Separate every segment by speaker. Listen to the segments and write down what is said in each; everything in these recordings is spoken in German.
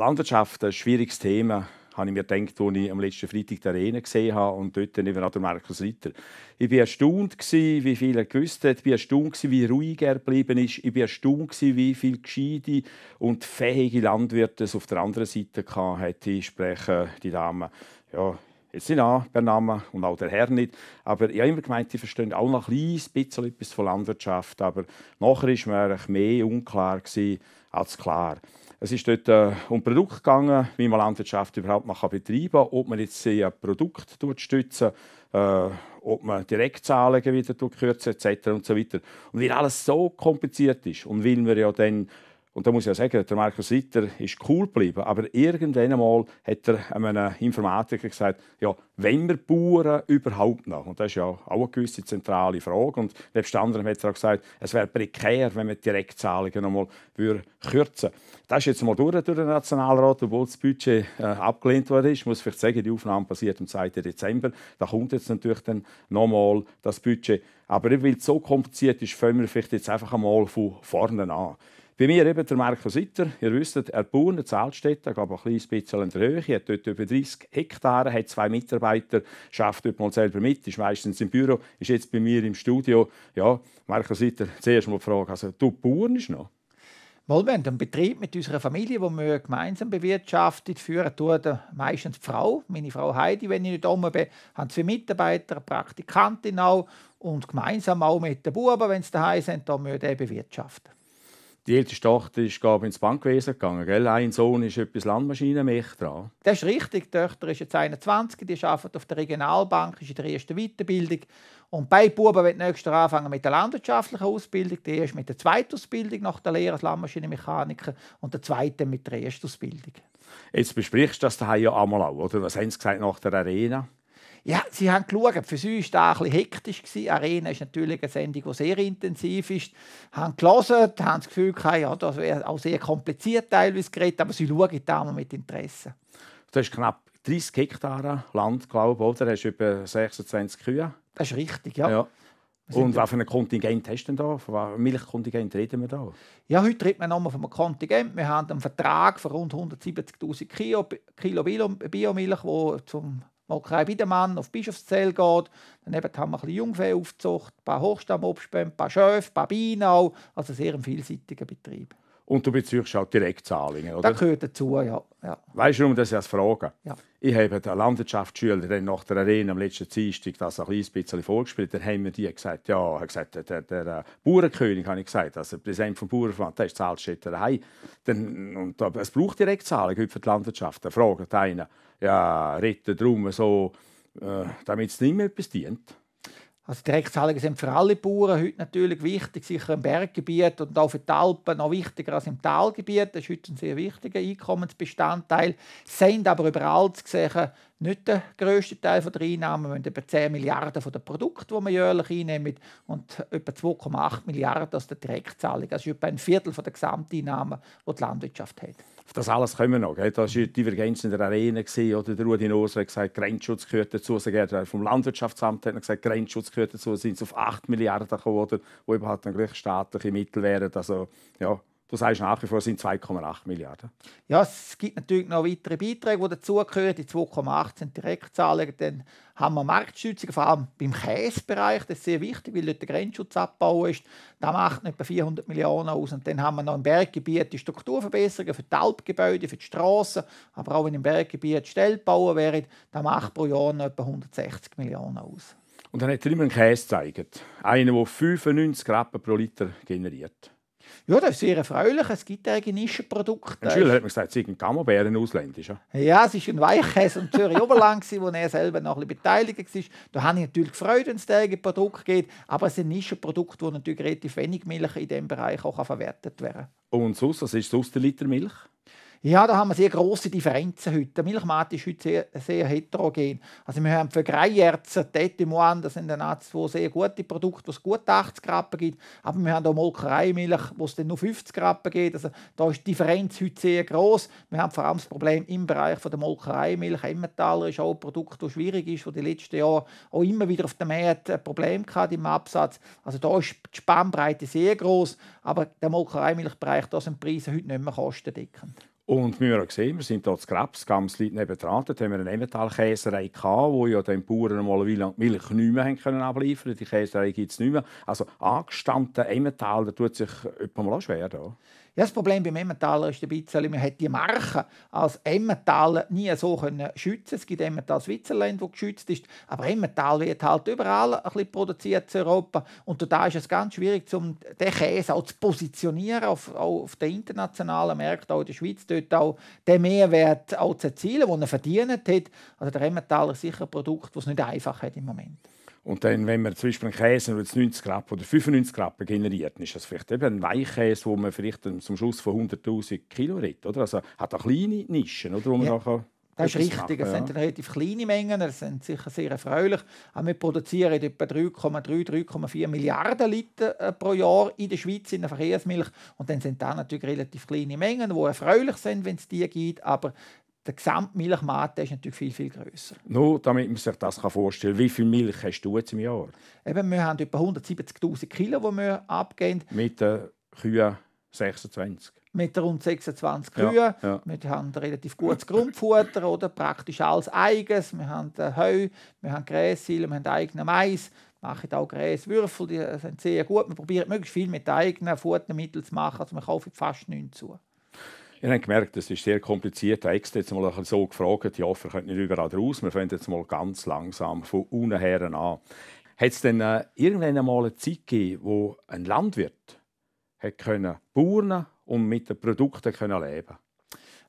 Speaker 1: Landwirtschaft, ein schwieriges Thema, habe ich mir gedacht, als ich am letzten Freitag die Arena gesehen habe und dort eben auch Markus Ritter. Ich war erstaunt, wie viel er gewusst hat. Ich war erstaunt, wie ruhig er geblieben ist. Ich war erstaunt, wie viele gescheite und fähige Landwirte es auf der anderen Seite hatten. Ich spreche die Damen. Ja, jetzt sind auch der Name und auch der Herr nicht. Aber ich habe immer gemeint, die verstehen auch noch ein kleines bisschen etwas von Landwirtschaft. Aber nachher war mir mehr unklar als klar. Es ist dort äh, um Produkte gegangen, wie man Landwirtschaft überhaupt noch betreiben kann, ob man jetzt ein Produkt stützen, äh, ob man Direktzahlungen wieder kürzen etc. Und so weiter. Und weil alles so kompliziert ist und weil man ja dann und da muss ich ja sagen, der Markus Ritter ist cool geblieben, aber irgendwann einmal hat er einem Informatiker gesagt, ja, wenn wir Bauern überhaupt noch? Und das ist ja auch eine gewisse zentrale Frage. Und nebst anderem hat er auch gesagt, es wäre prekär, wenn man Direktzahlungen noch mal kürzen würde. Das ist jetzt mal durch, durch den Nationalrat, obwohl das Budget äh, abgelehnt worden ist. Ich muss vielleicht sagen, die Aufnahme passiert am 2. Dezember. Da kommt jetzt natürlich dann noch mal das Budget. Aber weil es so kompliziert ist, fangen wir vielleicht jetzt einfach einmal von vorne an. Bei mir eben der Markus Sitter. Ihr wisst, er baut eine Zeltstätte, gab ein kleines bisschen in der Höhe, hat dort über 30 Hektare, hat zwei Mitarbeiter, schafft dort mal selber mit, ist meistens im Büro, ist jetzt bei mir im Studio. Ja, Markus Sitter, zuerst mal die Frage, also, du baust noch?
Speaker 2: Weil wir haben einen Betrieb mit unserer Familie, wo wir gemeinsam bewirtschaftet, führen tut meistens die Frau, meine Frau Heidi, wenn ich nicht oben bin, haben zwei Mitarbeiter, eine Praktikantin auch und gemeinsam auch mit den Buben, wenn sie daheim sind, da wir den bewirtschaften.
Speaker 1: Die älteste Tochter ist gerade ins Bankwesen gegangen. Gell? Ein Sohn ist etwas Landmaschinenmech dran.
Speaker 2: Das ist richtig. Die Tochter ist jetzt 21, die arbeitet auf der Regionalbank, ist in der ersten Weiterbildung. Und beide Buben wird nächstes Jahr anfangen mit der landwirtschaftlichen Ausbildung. Der erste mit der zweiten Ausbildung nach der Lehre als Landmaschinenmechaniker und der zweite mit der ersten Ausbildung.
Speaker 1: Jetzt besprichst du das daheim ja einmal auch, oder? Was haben sie gesagt nach der Arena?
Speaker 2: Ja, sie haben geschaut. Für sie war das ein bisschen hektisch. Arena ist natürlich eine Sendung, die sehr intensiv ist. Sie Haben gelesen, haben das Gefühl gehabt, ja, das wäre auch sehr kompliziert teilweise geredet, aber sie schauen da mal mit Interesse. Du hast knapp 30 Hektar Land,
Speaker 1: glaube ich, oder? Du hast über 26 Kühe. Das ist richtig, ja. ja. Und was für ein Kontingent
Speaker 2: hast du denn da? Von welchem Kontingent reden wir da? Ja, heute reden wir nochmal von einem Kontingent. Wir haben einen Vertrag von rund 170'000 Kilo, Kilo Biomilch, der zum Molkerei Biedemann auf Bischofszell geht. Daneben haben wir ein bisschen Jungfernzucht, ein paar Hochstammobstbäume, ein paar Schöfe, ein paar Bienen auch. Also sehr ein vielseitiger Betrieb
Speaker 1: und du bezüglich auch Direktzahlungen, oder? Das gehört dazu, ja. ja. Weißt du, warum das jetzt frage? Ja. Ich habe den Landwirtschaftsschüler nach der Arena am letzten Dienstag das ein kleines bisschen vorgespielt. Dann haben wir die gesagt, ja, hat gesagt, der, der, der äh, Bauernkönig, habe ich gesagt, also der Präsident vom Bauernverband, der zahlt steht daheim. Dann, und es braucht Direktzahlungen für die Landwirtschaft. Dann fragt einer, ja, retten darum so,
Speaker 2: äh, damit es nicht mehr etwas dient. Also Direktzahlungen sind für alle Bauern heute natürlich wichtig, sicher im Berggebiet und auch für die Alpen noch wichtiger als im Talgebiet. Das ist heute ein sehr wichtiger Einkommensbestandteil, sind aber überall zu sehen nicht der grösste Teil der Einnahmen. Wir haben etwa 10 Milliarden von den Produkten, die wir jährlich einnehmen und etwa 2,8 Milliarden aus der Direktzahlung. Das ist etwa ein Viertel der Gesamteinnahmen, die die Landwirtschaft hat
Speaker 1: das alles können wir noch. Das war die Divergenz in der Arena. oder? Der Rudi Noser hat gesagt, Grenzschutz gehört dazu. Er vom Landwirtschaftsamt hat gesagt, Grenzschutz gehört dazu. Sind es auf 8 Milliarden gekommen, die überhaupt dann gleich staatliche Mittel wären. Also, ja, Du sagst nach wie vor sind 2,8 Milliarden.
Speaker 2: Ja, es gibt natürlich noch weitere Beiträge, die dazugehören. Die 2,8 sind Direktzahlungen. Dann haben wir Marktstützungen, vor allem beim Käsebereich. Das ist sehr wichtig, weil dort der Grenzschutz abgebaut ist. Da macht etwa 400 Millionen aus. Und dann haben wir noch im Berggebiet die Strukturverbesserungen für die Alpgebäude, für die Strassen. Aber auch wenn im Berggebiet Stellbauen wäre, da macht pro Jahr noch etwa 160 Millionen aus.
Speaker 1: Und dann hat er immer einen Käse gezeigt. Einen, der 95 Rappen pro Liter generiert.
Speaker 2: Ja, das ist sehr erfreulich. Es gibt eigene Nischenprodukte. Ein Schüler
Speaker 1: hat mir gesagt, es sind ein Camembert, ein ausländischer.
Speaker 2: Ja, es war ein Weichkäse in Zürich Oberland, wo er selber noch ein beteiligt war. Da habe ich natürlich gefreut, wenn es da ein Produkt gibt. Aber es ist ein Nischenprodukt, wo natürlich relativ wenig Milch in diesem Bereich auch verwertet werden
Speaker 1: kann. Und sonst, was ist sonst der Liter Milch?
Speaker 2: Ja, da haben wir sehr große Differenzen heute. Der Milchmarkt ist heute sehr, sehr heterogen. Also wir haben für Greijärzer, Tetimoan, das sind dann auch zwei sehr gute Produkte, wo es gut 80 Rappen gibt. Aber wir haben auch Molkereimilch, wo es dann nur 50 Rappen gibt. Also da ist die Differenz heute sehr groß. Wir haben vor allem das Problem im Bereich von der Molkereimilch. Emmentaler ist auch ein Produkt, das schwierig ist, wo die letzten Jahre auch immer wieder auf dem Markt ein Problem hatte im Absatz. Also da ist die Spannbreite sehr groß. Aber der Molkereimilchbereich, da sind die Preise heute nicht mehr kostendeckend.
Speaker 1: Und wie wir haben gesehen, wir sind hier zu Krebs, ganz Leute nebenan. Dort haben wir eine Emmental-Käserei, die ja den Bauern mal eine Milch nicht mehr können abliefern konnten. Die Käserei gibt es nicht mehr. Also angestammte
Speaker 2: Emmental, da tut sich jemand mal schwer. Hier das Problem beim Emmentaler ist ein bisschen, man hat die Marke als Emmentaler nie so können schützen Es gibt Emmental Switzerland, wo geschützt ist, aber Emmental wird halt überall ein bisschen produziert in Europa und da ist es ganz schwierig, um den Käse auch zu positionieren auf, auf den internationalen Märkten, auch in der Schweiz, dort auch den Mehrwert auch zu erzielen, den er verdient hat. Also der Emmentaler ist sicher ein Produkt, das es nicht einfach hat im Moment.
Speaker 1: Und dann, wenn man zum Beispiel einen Käse nur 90 Rappen oder 95 Rappen generiert, ist das vielleicht eben ein Weichkäse, wo man vielleicht zum Schluss von 100'000 Kilo redet. Oder? Also hat auch kleine Nischen, oder, wo man ja. Kann das ist richtig. Es sind
Speaker 2: relativ kleine Mengen, es sind sicher sehr erfreulich. Aber wir produzieren etwa 3,3, 3,4 Milliarden Liter äh, pro Jahr in der Schweiz in der Verkehrsmilch. Und dann sind da natürlich relativ kleine Mengen, die erfreulich sind, wenn es die gibt. Aber der gesamte Milchmate ist natürlich viel, viel grösser.
Speaker 1: Nur damit man sich das vorstellen kann, wie viel Milch hast du jetzt im Jahr? Eben, wir haben etwa 170'000 Kilo, die wir abgeben. Mit den Kühen 26?
Speaker 2: Mit rund 26 Kühen. Ja, Wir haben relativ gutes Grundfutter, oder? praktisch alles eigenes. Wir haben äh, Heu, wir haben Gräsil, wir haben eigenen Mais Wir machen auch Gräswürfel, die sind sehr gut. Man probiert möglichst viel mit eigenen Futtermitteln zu machen, also man kauft fast nichts zu.
Speaker 1: Wir haben gemerkt, das ist sehr kompliziert. Ich habe jetzt mal so gefragt, die Offer können nicht überall raus. Wir fangen jetzt mal ganz langsam von unten her an. Hat es denn äh, irgendwann einmal eine Zeit gegeben, wo ein Landwirt hat können und mit den Produkten können leben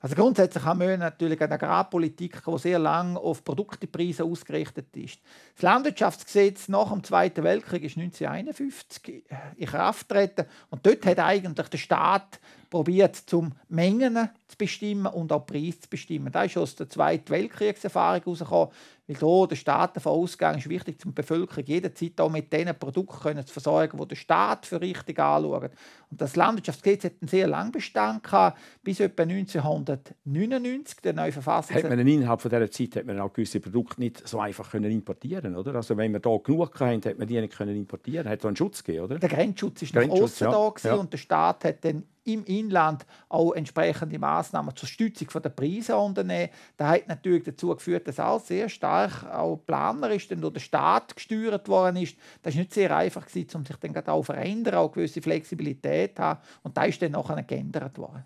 Speaker 2: also grundsätzlich haben wir natürlich eine Agrarpolitik, die sehr lange auf Produktepreise ausgerichtet ist. Das Landwirtschaftsgesetz nach dem Zweiten Weltkrieg ist 1951 in Kraft getreten und dort hat eigentlich der Staat probiert, zum Mengen zu bestimmen und auch Preis zu bestimmen. Das ist aus der Zweiten Weltkriegserfahrung herausgekommen, weil hier der Staat davon ausgegangen ist, wichtig zum Bevölkerung jederzeit auch mit den Produkten zu versorgen, die der Staat für richtig anschaut. Und das Landwirtschaftsgesetz hat einen sehr langen Bestand gehabt, bis etwa 1999, der neue Verfassung. Hat man
Speaker 1: innerhalb dieser Zeit hat man auch gewisse Produkte nicht so einfach können importieren oder? Also wenn wir da genug hatten, hat man die nicht können importieren. Hat es einen Schutz gegeben, oder? Der
Speaker 2: Grenzschutz war Grenzschutz, noch außen ja. da ja. und der Staat hat dann im Inland auch entsprechende Maßnahmen zur Stützung der Preise unternehmen. Das hat natürlich dazu geführt, dass alles sehr stark auch planerisch dann durch den Staat gesteuert worden ist. Das war nicht sehr einfach, um sich dann auch zu verändern, auch gewisse Flexibilität zu haben. Und das ist dann nachher geändert worden.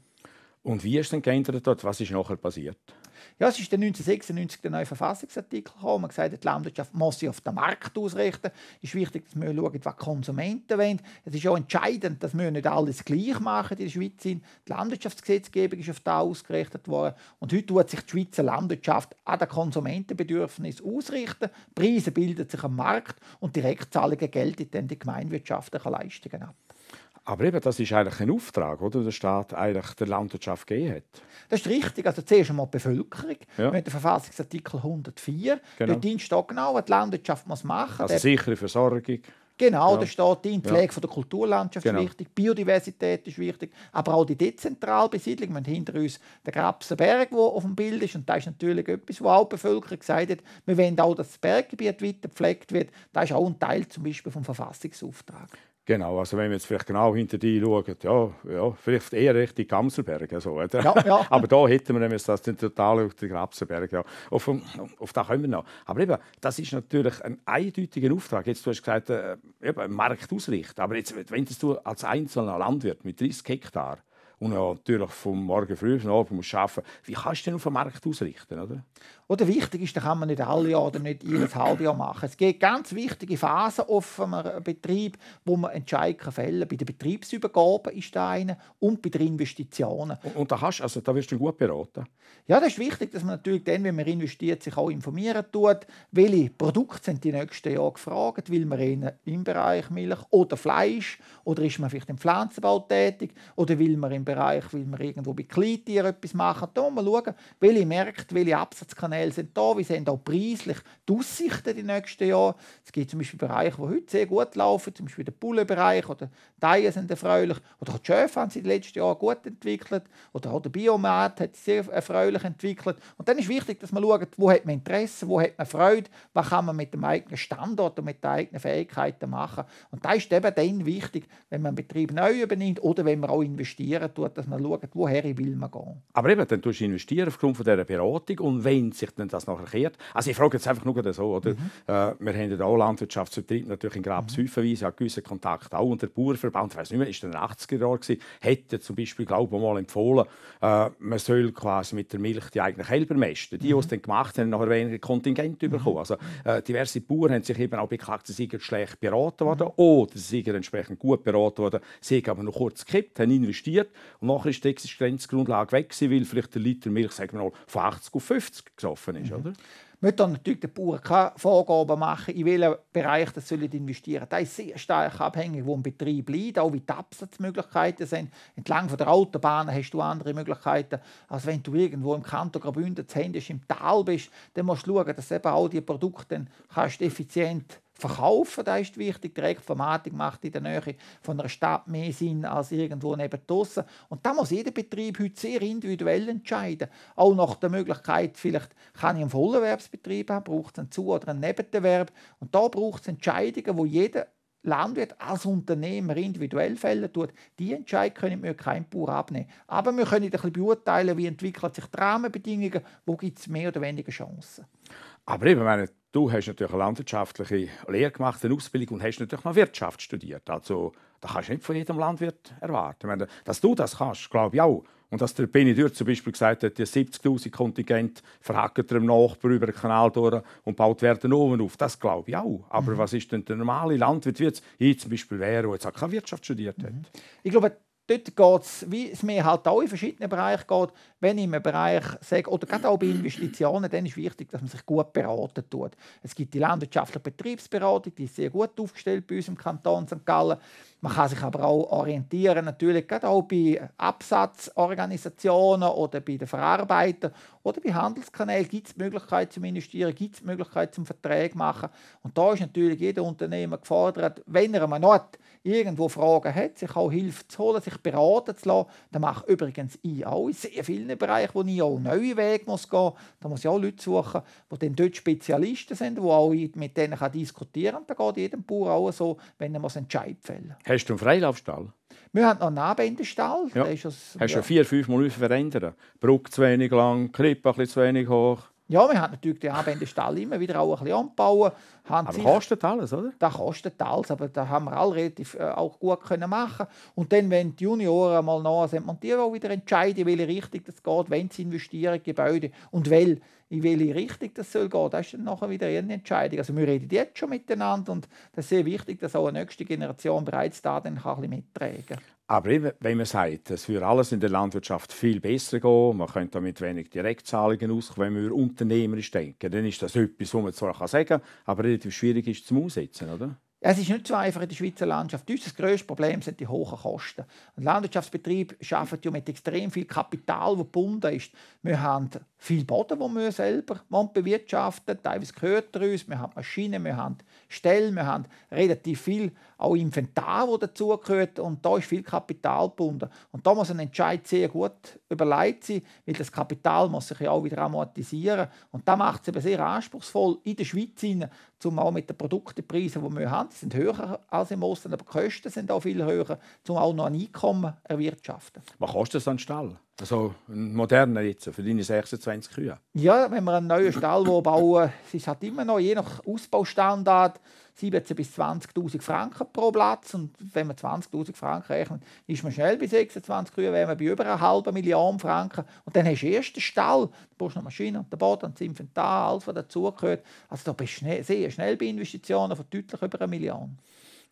Speaker 2: Und wie ist es denn geändert dort? Was ist nachher passiert? Ja, es ist 1996 der neue Verfassungsartikel gekommen. Man gesagt, die Landwirtschaft muss sich auf den Markt ausrichten. Es ist wichtig, dass wir schauen, was die Konsumenten wollen. Es ist auch entscheidend, dass wir nicht alles gleich machen in der Schweiz. Sind. Die Landwirtschaftsgesetzgebung ist auf das ausgerichtet worden. Und heute tut sich die Schweizer Landwirtschaft an den Konsumentenbedürfnissen ausrichten. Die Preise bilden sich am Markt und Direktzahlungen gelten dann die gemeinwirtschaftlichen Leistungen ab.
Speaker 1: Aber eben, das ist eigentlich ein Auftrag, oder, der Staat eigentlich der Landwirtschaft gegeben hat.
Speaker 2: Das ist richtig. Also zuerst einmal die Bevölkerung. Ja. Mit dem Verfassungsartikel 104. Genau. Dort dient steht genau, was die Landwirtschaft muss machen muss. Also
Speaker 1: sichere Versorgung. Genau, ja. da steht die Pflege ja.
Speaker 2: der Kulturlandschaft genau. ist wichtig, Biodiversität ist wichtig, aber auch die dezentrale Besiedlung. Wir haben hinter uns den Grabsenberg, der auf dem Bild ist, und das ist natürlich etwas, wo auch die Bevölkerung gesagt hat, wir wollen auch, dass das Berggebiet weiter gepflegt wird. Das ist auch ein Teil zum Beispiel vom Verfassungsauftrag.
Speaker 1: Genau, also wenn wir jetzt vielleicht genau hinter die schauen, ja, ja, vielleicht eher Richtung Gamselberg. Also, oder? Ja, ja. Aber da hätten wir nämlich das total auf den Grapsenberg. Ja. Auf, auf das kommen wir noch. Aber eben, das ist natürlich ein eindeutiger Auftrag. Jetzt, du hast gesagt, äh, eben, Markt ausrichten. Aber jetzt, wenn du als einzelner Landwirt mit 30 Hektar und natürlich vom Morgen früh bis Abend
Speaker 2: musst arbeiten. Wie kannst du denn auf den Markt ausrichten? Oder? Oder wichtig ist, da kann man nicht alle Jahre oder nicht jedes halbe Jahr machen. Es gibt ganz wichtige Phasen auf einem äh, Betrieb, wo man Entscheidungen fällen kann. Bei der Betriebsübergabe ist da eine und bei den Investitionen. Und, und da, hast, also, da wirst du gut beraten? Ja, das ist wichtig, dass man natürlich dann, wenn man investiert, sich auch informieren tut, welche Produkte sind die nächsten Jahre gefragt, will man im Bereich Milch oder Fleisch oder ist man vielleicht im Pflanzenbau tätig oder will man im dem Bereich, weil wir irgendwo bei Kleintieren etwas machen. Da man schauen, welche Märkte, welche Absatzkanäle sind da, wie sind auch preislich die Aussichten die nächsten Jahre. Es gibt zum Beispiel Bereiche, die heute sehr gut laufen, zum Beispiel der Bullenbereich oder die Teilen sind erfreulich oder auch die Schöfe haben sich in den letzten Jahren gut entwickelt oder auch der Biomarkt hat sich sehr erfreulich entwickelt. Und dann ist wichtig, dass man schaut, wo hat man Interesse, wo hat man Freude, was kann man mit dem eigenen Standort und mit den eigenen Fähigkeiten machen. Und da ist eben dann wichtig, wenn man einen Betrieb neu übernimmt oder wenn man auch investiert, tut, dass man schaut, woher will man gehen. Aber
Speaker 1: eben, dann tust du investieren aufgrund von dieser Beratung und wenn sich dann das nachher kehrt. Also ich frage jetzt einfach nur so, oder? Mhm. Äh, wir haben ja auch Landwirtschaftsbetrieb natürlich in Grabs mhm. häufig, hat gewissen Kontakt auch und der Bauernverband, ich weiß nicht mehr, ist in den 80er Jahren gewesen, hätte zum Beispiel, glaube ich, mal empfohlen, äh, man soll quasi mit der Milch die eigenen Kälber mästen. Die, mhm. die es dann gemacht haben, haben nachher weniger Kontingent mhm. bekommen. Also äh, diverse Bauern haben sich eben auch beklagt, sie seien schlecht beraten worden mhm. oder sie seien entsprechend gut beraten worden, sie haben aber noch kurz gekippt, haben investiert und nachher ist die Existenzgrundlage weg, weil
Speaker 2: vielleicht der Liter Milch sagen wir mal, von 80 auf 50 gesoffen ist. Mhm. Oder? müssen dann natürlich den Bauern keine Vorgaben machen, in welchen Bereich das sollen investieren. Das ist sehr stark abhängig, wo ein Betrieb liegt, auch wie die Absatzmöglichkeiten sind. Entlang von der Autobahn hast du andere Möglichkeiten, als wenn du irgendwo im Kanton Graubünden zu Hände im Tal bist. Dann musst du schauen, dass du eben all diese Produkte dann kannst effizient verkaufen, das ist wichtig. Direktvermarktung macht in der Nähe von einer Stadt mehr Sinn als irgendwo neben draussen. Und da muss jeder Betrieb heute sehr individuell entscheiden. Auch nach der Möglichkeit, vielleicht kann ich einen Vollerwerbsbetrieb haben, braucht es einen Zu- oder einen Nebenerwerb. Und da braucht es Entscheidungen, wo jeder Landwirt als Unternehmer individuell fällen tut, die Entscheidung können wir kein Bauer abnehmen. Aber wir können ein bisschen beurteilen, wie entwickeln sich die Rahmenbedingungen, wo gibt es mehr oder weniger Chancen.
Speaker 1: Aber ich meine, Du hast natürlich eine landwirtschaftliche Lehre gemacht, eine Ausbildung und hast natürlich noch Wirtschaft studiert. Also, das kannst du nicht von jedem Landwirt erwarten. Meine, dass du das kannst, glaube ich auch. Und dass der Benny Dürr zum Beispiel gesagt hat, die 70'000 Kontingent verhackert er im Nachbar über den Kanal durch und baut werden oben auf. Das glaube ich auch. Aber mhm. was ist denn der normale Landwirt, wie jetzt ich zum Beispiel wäre, der jetzt auch keine
Speaker 2: Wirtschaft studiert hat? Mhm. Ich glaube, dort geht es, wie es mir halt auch in verschiedenen Bereichen geht, wenn ich in einem Bereich sage, oder gerade auch bei Investitionen, dann ist wichtig, dass man sich gut beraten tut. Es gibt die landwirtschaftliche Betriebsberatung, die ist sehr gut aufgestellt bei uns im Kanton St. Gallen. Man kann sich aber auch orientieren, natürlich gerade auch bei Absatzorganisationen oder bei den Verarbeitern oder bei Handelskanälen gibt es die Möglichkeit zum Investieren, gibt es die Möglichkeit zum Vertrag machen. Und da ist natürlich jeder Unternehmer gefordert, wenn er mal noch irgendwo Fragen hat, sich auch Hilfe zu holen, sich beraten zu lassen. Das mache übrigens ich auch in sehr vielen verschiedenen Bereichen, wo ich auch neue Wege muss gehen muss. Da muss ich auch Leute suchen, die dann dort Spezialisten sind, die auch mit denen kann diskutieren kann. Da geht jedem Bauer auch so, wenn er einen Entscheid fällt.
Speaker 1: Hast du einen Freilaufstall?
Speaker 2: Wir haben noch einen Abendstall. Ja. Ist das, Hast du ja. vier,
Speaker 1: fünf Mal verändern Brücke zu wenig lang, Krippe zu wenig hoch.
Speaker 2: Ja, wir haben natürlich den Abendstall immer wieder auch ein bisschen anbauen haben aber sich, kostet alles, oder? Das kostet alles, aber da haben wir alle relativ äh, auch gut können machen. Und dann, wenn die Junioren mal nach sind, man die auch wieder entscheiden, in welche Richtung das geht, wenn sie investieren in Gebäude und weil, in welche Richtung das soll gehen. Das ist dann nachher wieder ihre Entscheidung. Also wir reden jetzt schon miteinander und das ist sehr wichtig, dass auch eine nächste Generation bereits da dann kann ein mittragen
Speaker 1: aber wenn man sagt, es würde alles in der Landwirtschaft viel besser gehen, man könnte damit wenig Direktzahlungen auskommen, wenn wir unternehmerisch denken, dann ist das etwas, was man zwar sagen
Speaker 2: kann, aber relativ schwierig ist zu Umsetzen, oder? Es ist nicht so einfach in der Schweizer Landschaft. Unser grösstes Problem sind die hohen Kosten. Ein Landwirtschaftsbetrieb arbeitet ja mit extrem viel Kapital, das gebunden ist. Wir haben viel Boden, den wir selber bewirtschaften. Teilweise gehört er uns. Wir haben Maschinen, wir haben Ställe, wir haben relativ viel auch Inventar, das dazugehört. Und da ist viel Kapital gebunden. Und da muss ein Entscheid sehr gut überlegt sein, weil das Kapital muss sich ja auch wieder amortisieren. Und da macht es eben sehr anspruchsvoll in der Schweiz, um auch mit den Produktepreisen, die wir haben, die sind höher als im Osten, aber die Kosten sind auch viel höher, um auch noch ein Einkommen zu erwirtschaften.
Speaker 1: Was kostet so ein Stall? Also ein moderner jetzt, für deine 26 Kühe?
Speaker 2: Ja, wenn wir einen neuen Stall bauen, es hat immer noch, je nach Ausbaustandard, 17 bis 20.000 Franken pro Platz. Und wenn man 20.000 Franken rechnet, ist man schnell bei 26 Kühen, wären wir bei über einer halben Million Franken. Und dann hast du erst den Stall, dann brauchst du noch Maschine, den Boden, das Inventar, alles, was dazugehört. Also da bist du sehr schnell bei Investitionen von deutlich über einer Million.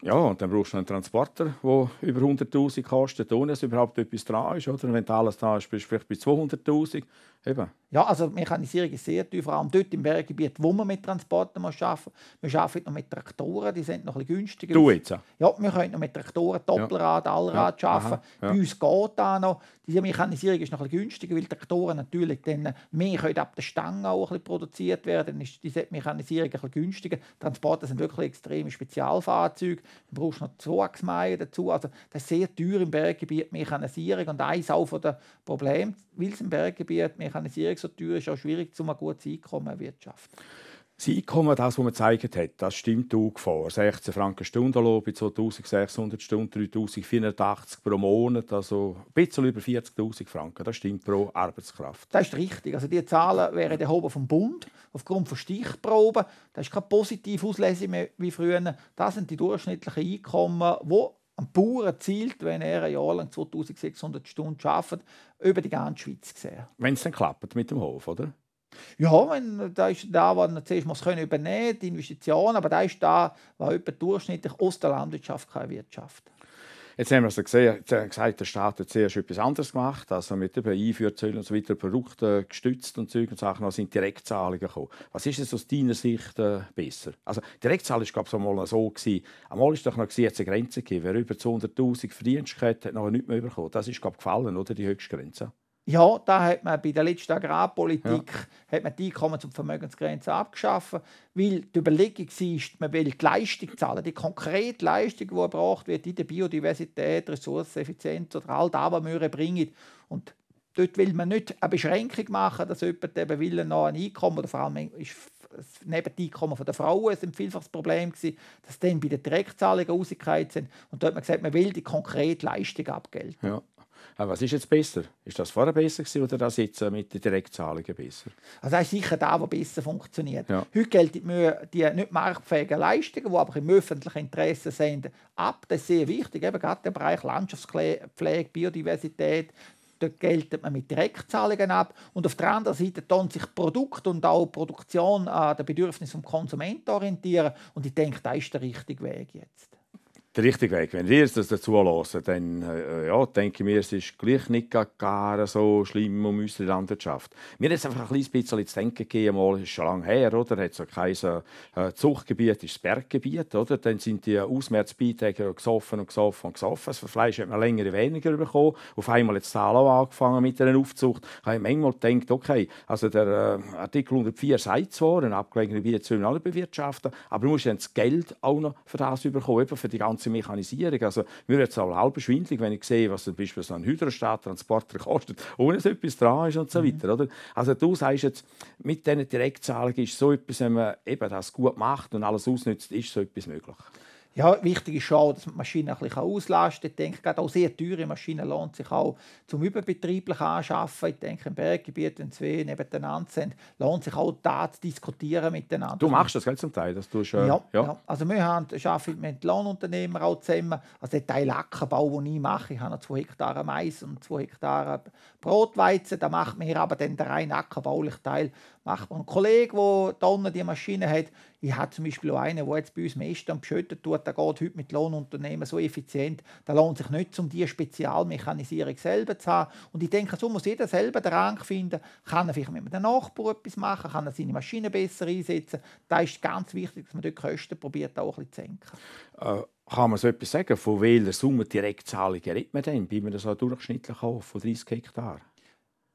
Speaker 1: Ja, und dann brauchst du einen Transporter, der über 100'000 kostet, ohne dass überhaupt etwas dran ist. Oder? Wenn du alles dran ist, bist du vielleicht bei 200'000.
Speaker 2: Ja, also Mechanisierung ist sehr teuer, vor allem dort im Berggebiet, wo man mit Transporten muss arbeiten muss. Wir arbeiten noch mit Traktoren, die sind noch etwas günstiger. Du jetzt? Ja, wir können noch mit Traktoren Doppelrad, ja. Allrad ja. arbeiten. Aha. Bei uns geht da noch. Diese Mechanisierung ist noch etwas günstiger, weil Traktoren natürlich dann mehr können ab der Stange auch ein bisschen produziert werden. Dann ist diese Mechanisierung etwas günstiger. Transporter sind wirklich extreme Spezialfahrzeuge Du brauchst du noch Zwangsmeier dazu. Also das ist sehr teuer im Berggebiet, Mechanisierung. Und eines auch der den weil es im Berggebiet Mechanisierung so teuer ist, ist auch schwierig, um ein gutes Einkommen zu erwirtschaften.
Speaker 1: Das Einkommen, das, was man gezeigt hat, das stimmt ungefähr. 16 Franken Stundenlohn bei 2600 Stunden, 3084 pro Monat, also ein bisschen über 40.000 Franken. Das stimmt pro Arbeitskraft.
Speaker 2: Das ist richtig. Also die Zahlen wären erhoben vom Bund aufgrund von Stichproben. Das ist keine positive Auslese mehr wie früher. Das sind die durchschnittlichen Einkommen, die ein Bauer erzielt, wenn er ein Jahr lang 2600 Stunden arbeitet, über die ganze Schweiz gesehen.
Speaker 1: Wenn es dann klappt mit dem Hof, oder?
Speaker 2: Ja, wenn, das ist da, was man zuerst muss können übernehmen die Investitionen, aber das ist da, was etwa durchschnittlich aus der Landwirtschaft keine Wirtschaft.
Speaker 1: Jetzt haben wir es gesehen, gesagt, der Staat hat zuerst etwas anderes gemacht, also mit der Einführzöllen und so weiter, Produkte gestützt und Zeug und Sachen, sind also Direktzahlungen gekommen. Was ist jetzt aus deiner Sicht äh, besser? Also Direktzahlung war, glaube ich, einmal so. Gewesen. Einmal ist doch noch, gewesen, eine Grenze gegeben. Wer über 200'000 Verdienst hat, hat noch nicht mehr bekommen. Das ist, glaube ich, gefallen, oder, die höchste Grenze?
Speaker 2: Ja, da hat man bei der letzten Agrarpolitik ja. hat man die Einkommen zum Vermögensgrenze abgeschafft, weil die Überlegung war, man will die Leistung zahlen, die konkrete Leistung, die erbracht wird in der Biodiversität, Ressourceneffizienz oder all das, was wir bringen. Und dort will man nicht eine Beschränkung machen, dass jemand eben will noch ein Einkommen oder vor allem ist neben dem Einkommen der Frauen ein vielfaches Problem gewesen, dass dann bei den Direktzahlungen rausgekommen sind. Und dort hat man gesagt, man will die konkrete Leistung abgelten.
Speaker 1: Ja was ist jetzt besser? Ist das vorher besser gewesen oder das jetzt äh, mit den Direktzahlungen besser?
Speaker 2: Also das ist sicher da, wo besser funktioniert. Ja. Heute gelten die nicht marktfähigen Leistungen, die aber im öffentlichen Interesse sind, ab. Das ist sehr wichtig, eben gerade der Bereich Landschaftspflege, Biodiversität, dort gelten man mit Direktzahlungen ab. Und auf der anderen Seite tun sich Produkt und auch Produktion an den Bedürfnissen des Konsumenten orientieren. Und ich denke, das ist der richtige Weg jetzt
Speaker 1: der richtige Weg. Wenn ihr das dazu hören, dann äh, ja, denke ich mir, es ist gleich nicht gar so schlimm um unsere Landwirtschaft. Mir hat es einfach ein bisschen zu denken gegeben, mal, ist schon lange her, oder? Hat so kein äh, Zuchtgebiet, ist das Berggebiet, oder? Dann sind die Ausmerzbeiträge gesoffen und gesoffen und gesoffen. Das Fleisch hat man länger weniger bekommen. Auf einmal hat es auch angefangen mit einer Aufzucht. Ich habe manchmal gedacht, okay, also der äh, Artikel 104 sagt zwar, ein abgelegenes Gebiet sollen alle bewirtschaften, aber du musst dann das Geld auch noch für das bekommen, eben für die ganze ganze Mechanisierung. Also, mir wird es auch halb schwindlig, wenn ich sehe, was zum Beispiel so ein Hydrostattransporter kostet, ohne dass etwas dran ist und so mhm. weiter. Oder? Also du sagst jetzt, mit diesen Direktzahlungen ist so etwas, wenn man eben das gut
Speaker 2: macht und alles ausnützt, ist so etwas möglich. Ja, wichtig ist schon dass man die Maschine ein bisschen auslasten kann. Ich denke, gerade auch sehr teure Maschinen lohnt sich auch zum überbetrieblichen Anschaffen. Ich denke, im Berggebiet, wenn zwei nebeneinander sind, lohnt sich auch da zu diskutieren miteinander. Du machst das, gell,
Speaker 1: zum Teil? Dass du schon, ja, ja. ja,
Speaker 2: also wir haben, arbeiten mit Lohnunternehmern auch zusammen. Also der Teil Ackerbau, den ich mache, ich habe noch zwei Hektare Mais und zwei Hektare Brotweizen. Da macht hier aber den der rein ackerbauliche Teil macht man einen Kollegen, der da die Maschine hat. Ich habe zum Beispiel auch einen, der jetzt bei uns Mist am Beschütten tut da geht heute mit Lohnunternehmen so effizient, da lohnt sich nicht, um diese Spezialmechanisierung selber zu haben. Und ich denke, so muss jeder selber den Rang finden. Kann er vielleicht mit einem Nachbar etwas machen? Kann er seine Maschinen besser einsetzen? Da ist ganz wichtig, dass man dort die Kosten probiert, auch ein bisschen zu
Speaker 1: senken. Äh, kann man so etwas sagen? Von welcher Summe Direktzahlungen redet man denn, wenn man so durchschnittlichen auf von 30 Hektar?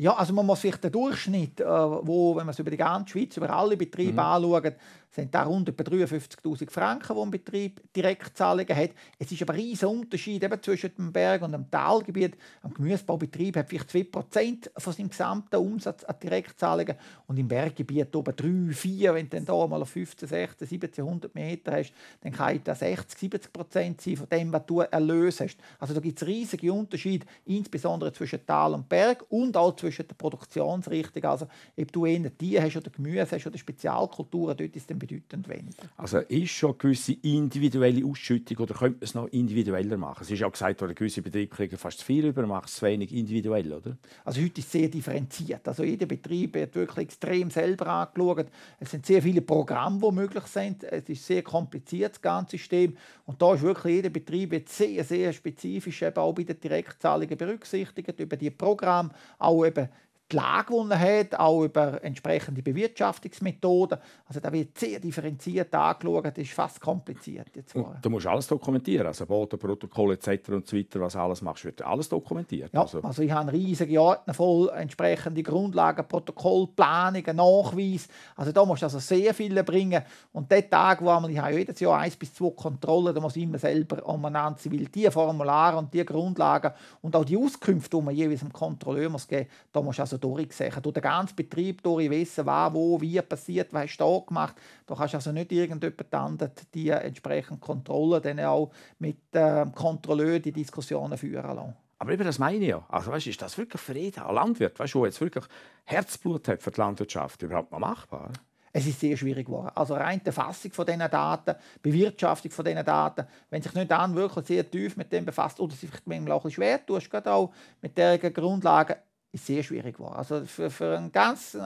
Speaker 2: Ja, also man muss sich den Durchschnitt, äh, wo, wenn man es über die ganze Schweiz, über alle Betriebe mhm. anschaut, sind da rund etwa 53.000 Franken, die ein Betrieb Direktzahlungen hat. Es ist aber ein riesiger Unterschied eben zwischen dem Berg- und dem Talgebiet. Ein Gemüsebaubetrieb hat vielleicht 2% von seinem gesamten Umsatz an Direktzahlungen und im Berggebiet oben 3, 4, wenn du dann da mal auf 15, 16, 17, 100 Meter hast, dann kann das 60, 70 Prozent sein von dem, was du erlöst hast. Also da gibt es riesige Unterschiede, insbesondere zwischen Tal und Berg und auch zwischen der Produktionsrichtung. Also ob du eher Tier hast oder Gemüse hast oder Spezialkulturen, dort ist der dann bedeutend weniger.
Speaker 1: Also ist schon eine gewisse individuelle Ausschüttung oder könnte man es noch individueller machen? Es ist ja
Speaker 2: gesagt worden, gewisse Betriebe kriegen fast viel über, machen es zu wenig individuell, oder? Also heute ist es sehr differenziert. Also jeder Betrieb wird wirklich extrem selber angeschaut. Es sind sehr viele Programme, die möglich sind. Es ist sehr kompliziert, das ganze System. Und da ist wirklich jeder Betrieb jetzt sehr, sehr spezifisch eben auch bei den Direktzahlungen berücksichtigt, über die Programme, auch eben die Lage, die er hat, auch über entsprechende Bewirtschaftungsmethoden. Also da wird sehr differenziert angeschaut, das ist fast kompliziert. Jetzt du
Speaker 1: musst alles dokumentieren, also Bodenprotokoll etc. und so weiter, was alles machst, wird alles dokumentiert. Ja, also. also
Speaker 2: ich habe riesige Ordner voll entsprechende Grundlagen, Protokoll, Planungen, Nachweis. Also da musst du also sehr viele bringen. Und der Tag, wo ich habe jedes Jahr eins bis zwei Kontrollen, da muss ich immer selber umeinander, weil die Formulare und die Grundlagen und auch die Auskünfte, die man jeweils dem Kontrolleur muss geben, da musst also durchgesehen. Du den ganzen Betrieb durch wissen, was, wo, wie passiert, was hast du da gemacht. Du kannst also nicht irgendjemand anderen die entsprechend Kontrolle dann auch mit ähm, Kontrolleur die Diskussionen führen lassen.
Speaker 1: Aber eben das meine ich ja. Also, weißt, ist das wirklich für jeden ein Landwirt, weißt, der jetzt wirklich
Speaker 2: Herzblut hat für die Landwirtschaft, überhaupt noch machbar? Es ist sehr schwierig geworden. Also rein die Fassung von diesen Daten, Bewirtschaftung von diesen Daten, wenn sich nicht an wirklich sehr tief mit dem befasst oder sich manchmal auch ein bisschen schwer tust, gerade auch mit der Grundlage, sehr schwierig war. Also für, für einen ganz, äh,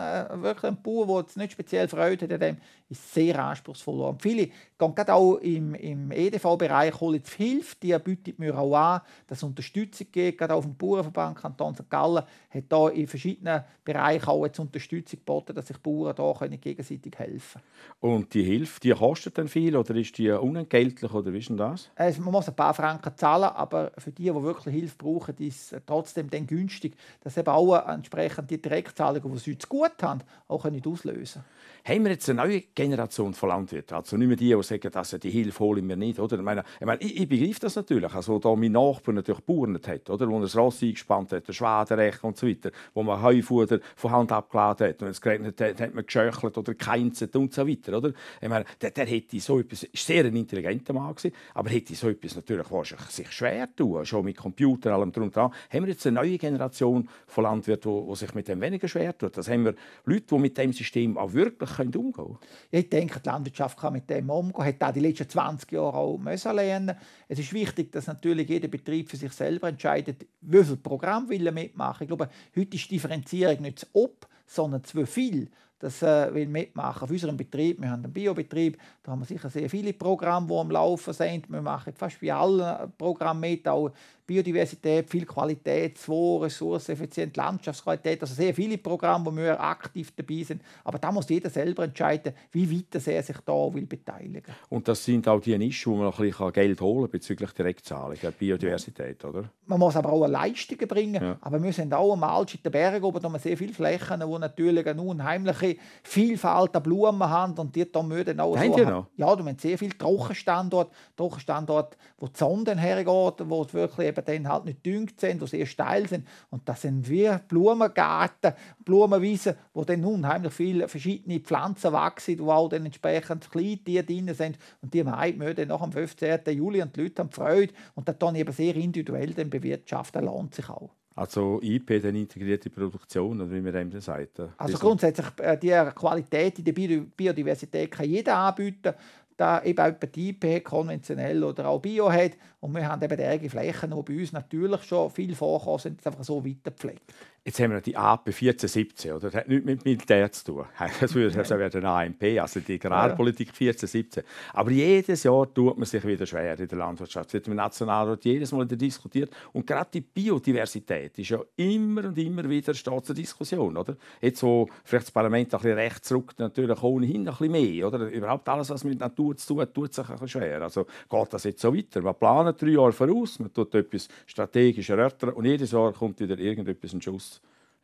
Speaker 2: wirklich einen Bauer, der nicht speziell Freude hat an dem, ist sehr anspruchsvoll. Und viele gehen gerade auch im, im EDV-Bereich, holen Hilfe, die bietet mir auch an, dass Unterstützung geht. Gerade auch vom Bauernverband Kanton St. Gallen hat da in verschiedenen Bereichen auch jetzt Unterstützung geboten, dass sich Bauern da können gegenseitig helfen
Speaker 1: können. Und die Hilfe, die kostet dann viel oder ist die unentgeltlich oder wie ist denn das?
Speaker 2: Also man muss ein paar Franken zahlen, aber für die, die wirklich Hilfe brauchen, ist es trotzdem dann günstig, dass eben auch entsprechend die Direktzahlungen, die sie heute gut haben, auch können auslösen
Speaker 1: können. Haben wir jetzt eine neue Generation von Landwirten. Also nicht mehr die, die sagen, also die Hilfe holen wir nicht. Oder? Ich, meine, ich, meine, ich, ich begreife das natürlich. Also da mein Nachbar natürlich Bauern hat, oder? wo er das Ross eingespannt hat, der Schwadenrecht und so weiter, wo man Heufuder von Hand abgeladen hat und es geregnet hat, hat man geschöchelt oder geheinzelt und so weiter. Oder? Ich meine, der, der hätte so etwas, ist sehr ein intelligenter Mann gewesen, aber hätte so etwas natürlich wahrscheinlich sich schwer tun, schon mit Computer allem drum dran. Haben wir jetzt eine neue Generation von Landwirten, die sich mit dem weniger
Speaker 2: schwer tut? Das haben wir Leute, die mit dem System auch wirklich umgehen können. Ich denke, die Landwirtschaft kann mit dem umgehen, hat auch die letzten 20 Jahre auch müssen lernen Es ist wichtig, dass natürlich jeder Betrieb für sich selber entscheidet, wie viel Programm will er mitmachen. Ich glaube, heute ist Differenzierung nicht das Ob, sondern zu viel, das äh, will mitmachen. Auf unserem Betrieb, wir haben einen Biobetrieb, da haben wir sicher sehr viele Programme, die am Laufen sind. Wir machen fast wie alle Programme mit, auch Biodiversität, viel Qualität, zwei, ressourceneffizient, Landschaftsqualität, also sehr viele Programme, wo wir aktiv dabei sind. Aber da muss jeder selber entscheiden, wie weit er sich da will beteiligen will.
Speaker 1: Und das sind auch die Nischen, wo man noch ein bisschen Geld holen kann bezüglich Direktzahlungen, Biodiversität,
Speaker 2: oder? Man muss aber auch Leistungen bringen, ja. aber wir sind auch am Altschiter Berg oben, da haben wir sehr viele Flächen, wo natürlich eine unheimliche Vielfalt an Blumen haben und die hier müssen auch Nein, so noch? Ja, du meinst sehr viele Trockenstandorte, Trockenstandort, wo die Sonne hergeht, wo es wirklich eben dann halt nicht düngt sind, wo sehr steil sind und das sind wir Blumengärten, Blumenwiesen, wo dann unheimlich viele verschiedene Pflanzen wachsen, wo auch dann entsprechend Kleintiere drin sind und die meint, müssen dann nach dem 15. Juli und die Leute haben Freude und das dann eben sehr individuell bewirtschaften lohnt sich auch.
Speaker 1: Also IP, dann integrierte Produktion, oder wie man dem sagt. Äh, also
Speaker 2: grundsätzlich, äh, die äh, Qualität in der Biodiversität kann jeder anbieten, da eben auch die IP konventionell oder auch Bio hat. Und wir haben eben die Flächen, die bei uns natürlich schon viel vorkommen, sind einfach so weiter gepflegt.
Speaker 1: Jetzt haben wir die AP 1417, oder? Das hat nichts mit Militär zu tun. Das würde ja. also werden AMP, also die Agrarpolitik 1417. Aber jedes Jahr tut man sich wieder schwer in der Landwirtschaft. Das wird im Nationalrat jedes Mal wieder diskutiert. Und gerade die Biodiversität ist ja immer und immer wieder steht zur Diskussion, oder? Jetzt, wo vielleicht das Parlament ein bisschen rechts rückt, natürlich ohnehin ein bisschen mehr, oder? Überhaupt alles, was mit Natur zu tun hat, tut sich ein bisschen schwer. Also geht das jetzt so weiter? Man plant drei Jahre voraus, man tut etwas strategisch erörtern und jedes Jahr kommt wieder irgendetwas in Schuss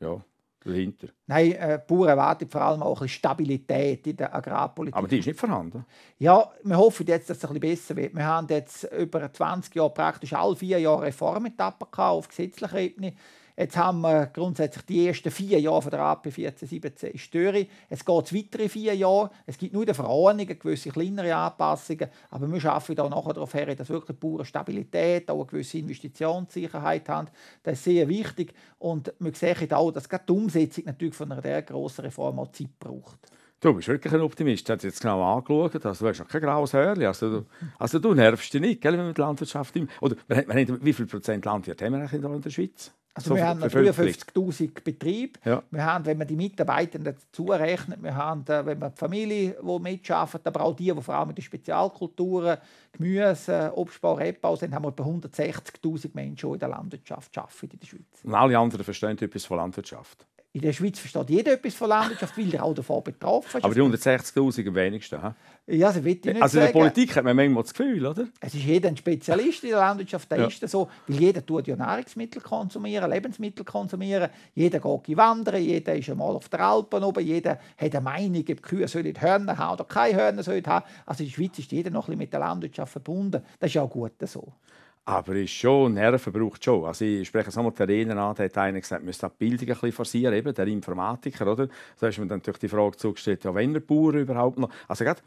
Speaker 1: ja, dahinter.
Speaker 2: Nein, äh, die Bauern erwarten vor allem auch ein Stabilität in der Agrarpolitik. Aber die ist nicht vorhanden. Ja, wir hoffen jetzt, dass es ein besser wird. Wir haben jetzt über 20 Jahre praktisch alle vier Jahre Reformetappen gehabt auf gesetzlicher Ebene. Jetzt haben wir grundsätzlich die ersten vier Jahre von der AP 1417 in Störi. Es geht weitere vier Jahre. Es gibt nur in der Verordnung gewisse kleinere Anpassungen, aber wir arbeiten da nachher darauf her, dass wirklich Bauern Stabilität, auch eine gewisse Investitionssicherheit haben. Das ist sehr wichtig und wir sehen auch, dass gerade die Umsetzung natürlich von einer der grossen Reform auch Zeit braucht.
Speaker 1: Du bist wirklich ein Optimist. Du hast jetzt genau angeschaut. Also, du hast noch kein graues Hörli. Also, du, also, du nervst dich nicht, gell, wenn wir die Landwirtschaft. oder wir, wir, wie viel Prozent Landwirte haben wir in der Schweiz? Also so wir haben natürlich
Speaker 2: 50.000 Betriebe. Ja. Wir haben, wenn man die Mitarbeitenden zurechnet, wir haben, äh, wenn man die Familie, die mitarbeitet, aber auch die, die vor allem mit den Spezialkulturen, Gemüse, Obstbau, Rebbau sind, haben wir etwa 160.000 Menschen, in der Landwirtschaft arbeiten in der Schweiz.
Speaker 1: Und alle anderen verstehen etwas von Landwirtschaft.
Speaker 2: In der Schweiz versteht jeder etwas von Landwirtschaft, weil er auch davon betroffen ist. Aber die
Speaker 1: 160'000 am wenigsten,
Speaker 2: Ja, das wird ich nicht Also in der Politik
Speaker 1: hat man manchmal das Gefühl, oder?
Speaker 2: Es ist jeder ein Spezialist in der Landwirtschaft, der ja. ist so, weil jeder tut ja Nahrungsmittel konsumieren, Lebensmittel konsumieren, jeder geht wandern, jeder ist einmal auf der Alpen oben, jeder hat eine Meinung, ob die Kühe Hörner haben oder keine Hörner haben. Also in der Schweiz ist jeder noch ein bisschen mit der Landwirtschaft verbunden. Das ist auch gut so.
Speaker 1: Aber ist schon, Nerven braucht schon. Also ich spreche es der Terena an, der hat einer gesagt, müsste die Bildung ein forcieren, eben, der Informatiker, oder? So ist mir dann natürlich die Frage zugestellt, ja, wenn wir Bauern überhaupt noch... Also gerade,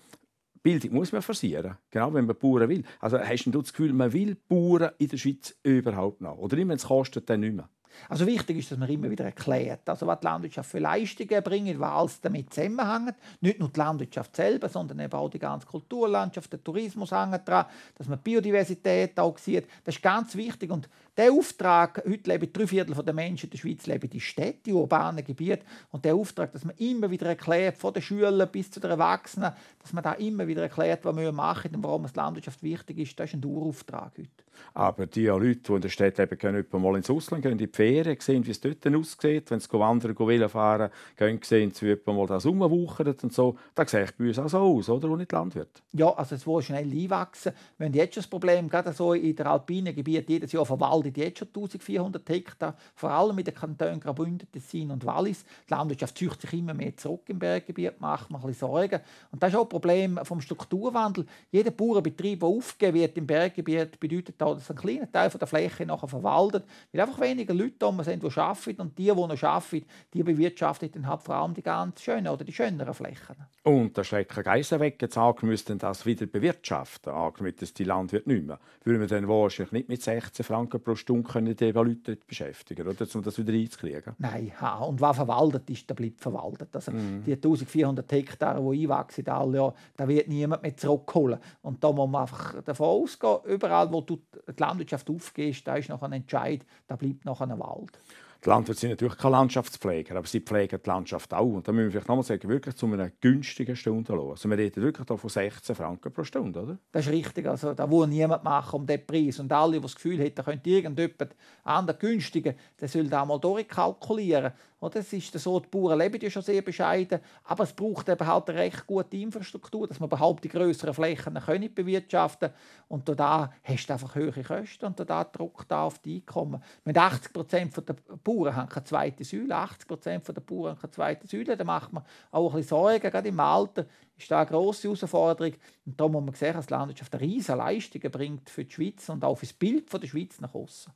Speaker 1: Bildung muss man forcieren, genau, wenn man Bauern will. Also hast du das Gefühl, man will Bauern in der Schweiz
Speaker 2: überhaupt noch? Oder immer, es kostet dann nicht mehr? Also wichtig ist, dass man immer wieder erklärt, also was die Landwirtschaft für Leistungen erbringt, was alles damit zusammenhängt. Nicht nur die Landwirtschaft selber, sondern eben auch die ganze Kulturlandschaft, der Tourismus hängt dran, dass man Biodiversität auch sieht. Das ist ganz wichtig und der Auftrag, heute leben drei Viertel der Menschen in der Schweiz leben in Städten, in urbanen Gebieten. Und der Auftrag, dass man immer wieder erklärt, von den Schülern bis zu den Erwachsenen, dass man da immer wieder erklärt, was wir machen und warum die Landwirtschaft wichtig ist, das ist ein Dauerauftrag heute.
Speaker 1: Aber die Leute, die in der Stadt leben, können mal ins Ausland gehen, in die Ferien, sehen, wie es dort aussieht. Wenn sie wandern, Velo fahren, gehen sehen sie, wie mal das rumwuchert und so. Das sieht bei uns auch so aus, oder? Und nicht Landwirt.
Speaker 2: Ja, also es will schnell einwachsen. Wenn jetzt schon das Problem, gerade so in den alpinen Gebieten, jedes Jahr verwaltet waldet jetzt schon 1400 Hektar, vor allem in den Kantonen Graubünden, Tessin und Wallis. Die Landwirtschaft zieht sich immer mehr zurück im Berggebiet, macht man ein bisschen Sorgen. Und das ist auch ein Problem vom Strukturwandel. Jeder Bauernbetrieb, der aufgeben wird im Berggebiet, bedeutet auch, dass ein kleiner Teil der Fläche nachher verwaltet, weil einfach weniger Leute da sind, die arbeiten. Und die, die noch arbeiten, die bewirtschaften dann halt vor allem die ganz schönen oder die schöneren Flächen.
Speaker 1: Und der Schlecker Geisenweg jetzt sagen, müssten das wieder bewirtschaften, angenommen, dass die Landwirte nicht mehr. Würden wir dann wahrscheinlich nicht mit 16 Franken pro pro Stunde können die Leute beschäftigen oder um das wieder reinzukriegen. Nein,
Speaker 2: ha. und was verwaltet ist, der bleibt verwaltet. Also mhm. die 1400 Hektar, die einwachsen alle Jahr, da wird niemand mehr zurückholen. Und da muss man einfach davon ausgehen, überall, wo du die Landwirtschaft aufgehst, da ist noch ein Entscheid, da bleibt noch ein Wald.
Speaker 1: Die Landwirte sind natürlich keine Landschaftspfleger, aber sie pflegen die Landschaft auch. Und da müssen wir vielleicht nochmal sagen, wirklich zu einer günstigen Stundenlohn. Also wir reden wirklich hier von 16
Speaker 2: Franken pro Stunde, oder? Das ist richtig. Also da will niemand machen um diesen Preis. Und alle, die das Gefühl hätten, könnte irgendjemand anderen günstigen, der soll da mal durchkalkulieren. Oder? Es ist so, die Bauern leben ja schon sehr bescheiden, aber es braucht eben halt eine recht gute Infrastruktur, dass man überhaupt die größeren Flächen können bewirtschaften kann. Und da hast du einfach höhere Kosten und da drückt auf die Einkommen. Mit 80 Prozent der Bauern haben keine zweite Säule, 80 Prozent der Bauern haben keine zweite Säule. Da macht man auch ein bisschen Sorgen, gerade im Alter ist da eine grosse Herausforderung. Und da muss man sehen, dass die Landwirtschaft riesige Leistungen bringt für die Schweiz und auch für das Bild der Schweiz nach außen.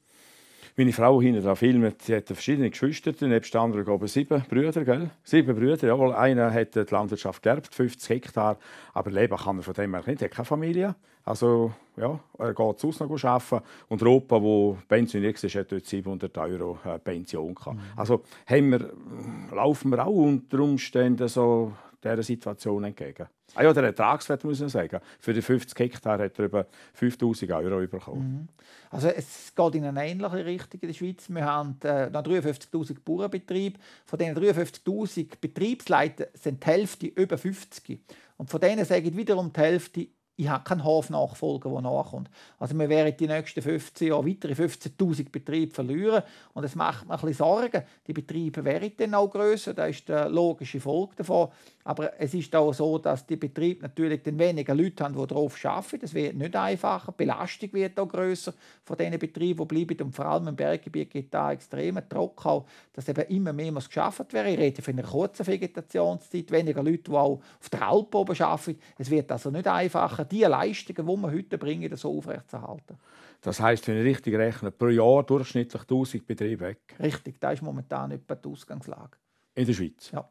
Speaker 1: Meine Frau hinten dran filmt, sie hat verschiedene Geschwister, nebst anderen glaube sieben Brüder, gell? Sieben Brüder, jawohl. Einer hat die Landwirtschaft geerbt, 50 Hektar, aber leben kann er von dem her nicht, er hat keine Familie. Also, ja, er geht zu Hause noch arbeiten. Und der Opa, der pensioniert ist, hat dort 700 Euro äh, Pension gehabt. Mhm. Also haben wir, laufen wir auch unter Umständen so dieser Situation entgegen. Ah ja, der Ertragswert muss man sagen. Für die 50 Hektar hat er über 5000 Euro bekommen. Mhm.
Speaker 2: Also es geht in eine ähnliche Richtung in der Schweiz. Wir haben äh, noch 53.000 Bauernbetriebe. Von diesen 53.000 Betriebsleitern sind die Hälfte über 50. Und von denen sagen wiederum die Hälfte, ich habe keinen Hofnachfolger, der nachkommt. Also wir werden die nächsten 15 Jahre weitere 15'000 Betriebe verlieren und das macht mir ein bisschen Sorgen. Die Betriebe werden dann auch grösser, das ist der logische Folge davon. Aber es ist auch so, dass die Betriebe natürlich dann weniger Leute haben, die darauf arbeiten. Das wird nicht einfacher, die Belastung wird auch grösser von diesen Betrieben, die bleiben und vor allem im Berggebiet gibt es da extremen Druck auch, dass eben immer mehr muss geschafft werden Ich rede von einer kurzen Vegetationszeit, weniger Leute, die auch auf der Alp oben arbeiten. Es wird also nicht einfacher also die Leistungen, die wir heute bringen, so aufrechtzuerhalten.
Speaker 1: Das heisst, wenn ich richtig rechne, pro Jahr durchschnittlich 1000 Betriebe weg.
Speaker 2: Richtig, das ist momentan etwa die Ausgangslage.
Speaker 1: In der Schweiz? Ja.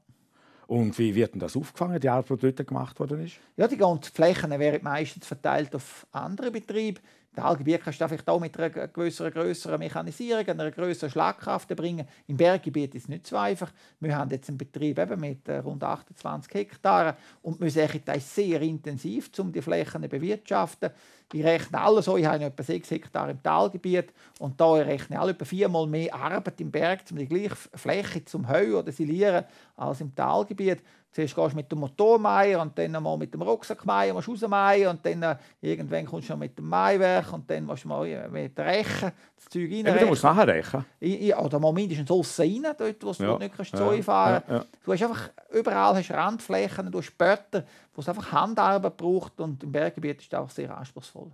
Speaker 1: Und wie wird denn das aufgefangen, die Arbeit, die dort gemacht worden ist?
Speaker 2: Ja, die ganzen Flächen werden meistens verteilt auf andere Betriebe. Der Algenbier kannst du vielleicht auch mit einer größeren, größeren Mechanisierung, einer größeren Schlagkraft bringen. Im Berggebiet ist es nicht so einfach. Wir haben jetzt einen Betrieb eben mit äh, rund 28 Hektaren und wir müssen eigentlich sehr intensiv, um die Flächen zu bewirtschaften. Ich rechne alle so, oh, ich habe etwa 6 Hektar im Talgebiet und da rechne ich auch etwa viermal mehr Arbeit im Berg, um die gleiche Fläche zum Heu oder Silieren als im Talgebiet. Zuerst gehst du mit dem Motormeier und dann mal mit dem Rucksackmeier musst rausmähen und dann äh, irgendwann kommst du noch mit dem Maiwerk und dann musst du mal äh, mit der Rechen das Zeug reinrechen. du musst nachrechen. Ja, oder mal mindestens aussen rein, dort wo du ja. nicht kannst ja. fahren kannst. Ja. Du hast einfach, überall hast Randflächen, du hast Bötter, wo es einfach Handarbeit braucht und im Berggebiet ist das auch sehr anspruchsvoll